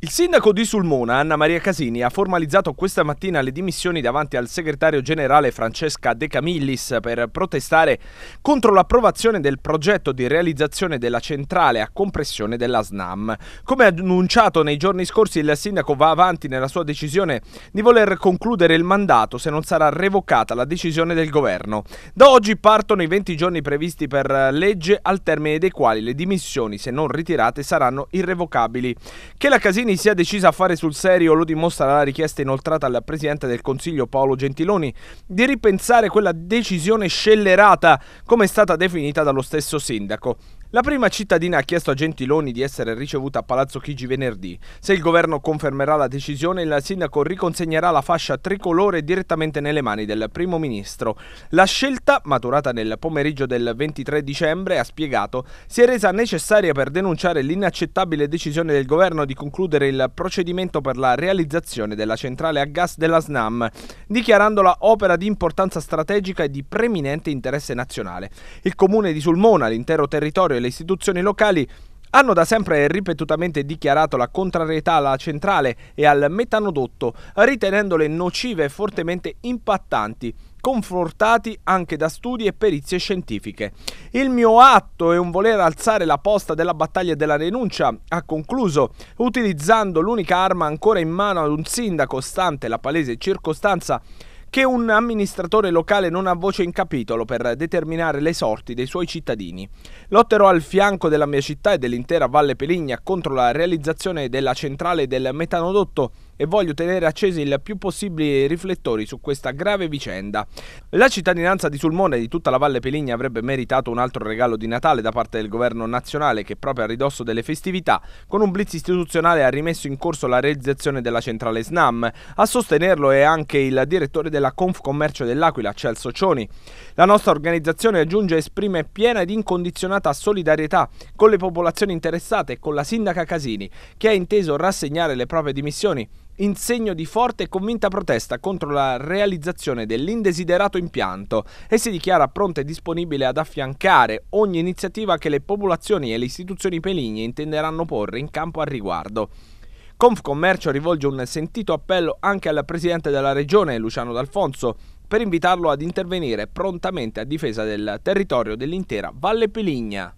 Il sindaco di Sulmona, Anna Maria Casini, ha formalizzato questa mattina le dimissioni davanti al segretario generale Francesca De Camillis per protestare contro l'approvazione del progetto di realizzazione della centrale a compressione della SNAM. Come annunciato nei giorni scorsi, il sindaco va avanti nella sua decisione di voler concludere il mandato se non sarà revocata la decisione del governo. Da oggi partono i 20 giorni previsti per legge, al termine dei quali le dimissioni, se non ritirate, saranno irrevocabili. Che la Casini Salvini sia decisa a fare sul serio lo dimostra la richiesta inoltrata al Presidente del Consiglio Paolo Gentiloni di ripensare quella decisione scellerata come è stata definita dallo stesso sindaco. La prima cittadina ha chiesto a Gentiloni di essere ricevuta a Palazzo Chigi venerdì. Se il governo confermerà la decisione, il sindaco riconsegnerà la fascia tricolore direttamente nelle mani del primo ministro. La scelta, maturata nel pomeriggio del 23 dicembre, ha spiegato, si è resa necessaria per denunciare l'inaccettabile decisione del governo di concludere concludere il procedimento per la realizzazione della centrale a gas della SNAM, dichiarandola opera di importanza strategica e di preminente interesse nazionale. Il comune di Sulmona, l'intero territorio e le istituzioni locali hanno da sempre ripetutamente dichiarato la contrarietà alla centrale e al metanodotto, ritenendole nocive e fortemente impattanti confortati anche da studi e perizie scientifiche. Il mio atto è un voler alzare la posta della battaglia della rinuncia, ha concluso, utilizzando l'unica arma ancora in mano ad un sindaco, stante la palese circostanza che un amministratore locale non ha voce in capitolo per determinare le sorti dei suoi cittadini. Lotterò al fianco della mia città e dell'intera Valle Peligna contro la realizzazione della centrale del metanodotto e voglio tenere accesi il più possibile i riflettori su questa grave vicenda. La cittadinanza di Sulmone e di tutta la Valle Peligna avrebbe meritato un altro regalo di Natale da parte del governo nazionale che proprio a ridosso delle festività, con un blitz istituzionale ha rimesso in corso la realizzazione della centrale SNAM. A sostenerlo è anche il direttore della della Confcommercio dell'Aquila, Celso Cioni. La nostra organizzazione aggiunge e esprime piena ed incondizionata solidarietà con le popolazioni interessate e con la sindaca Casini, che ha inteso rassegnare le proprie dimissioni in segno di forte e convinta protesta contro la realizzazione dell'indesiderato impianto e si dichiara pronta e disponibile ad affiancare ogni iniziativa che le popolazioni e le istituzioni peligne intenderanno porre in campo al riguardo. Confcommercio rivolge un sentito appello anche al presidente della regione, Luciano D'Alfonso, per invitarlo ad intervenire prontamente a difesa del territorio dell'intera Valle Peligna.